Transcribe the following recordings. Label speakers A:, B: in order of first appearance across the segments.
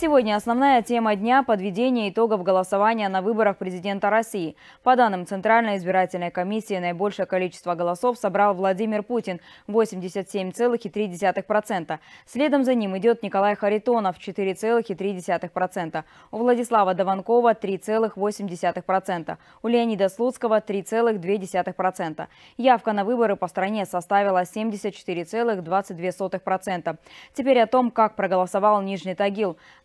A: Сегодня основная тема дня – подведение итогов голосования на выборах президента России. По данным Центральной избирательной комиссии, наибольшее количество голосов собрал Владимир Путин – 87,3%. Следом за ним идет Николай Харитонов – 4,3%. У Владислава Даванкова – 3,8%. У Леонида Слуцкого – 3,2%. Явка на выборы по стране составила 74,22%. Теперь о том, как проголосовал Нижний Тагил.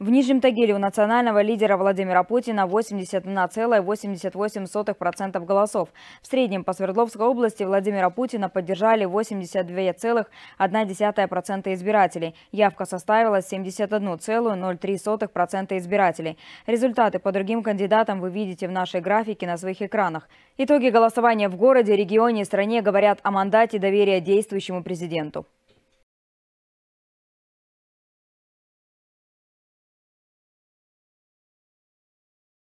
A: В Нижнем Тагиле у национального лидера Владимира Путина 81,88% голосов. В среднем по Свердловской области Владимира Путина поддержали 82,1% избирателей. Явка составила 71,03% избирателей. Результаты по другим кандидатам вы видите в нашей графике на своих экранах. Итоги голосования в городе, регионе и стране говорят о мандате доверия действующему президенту.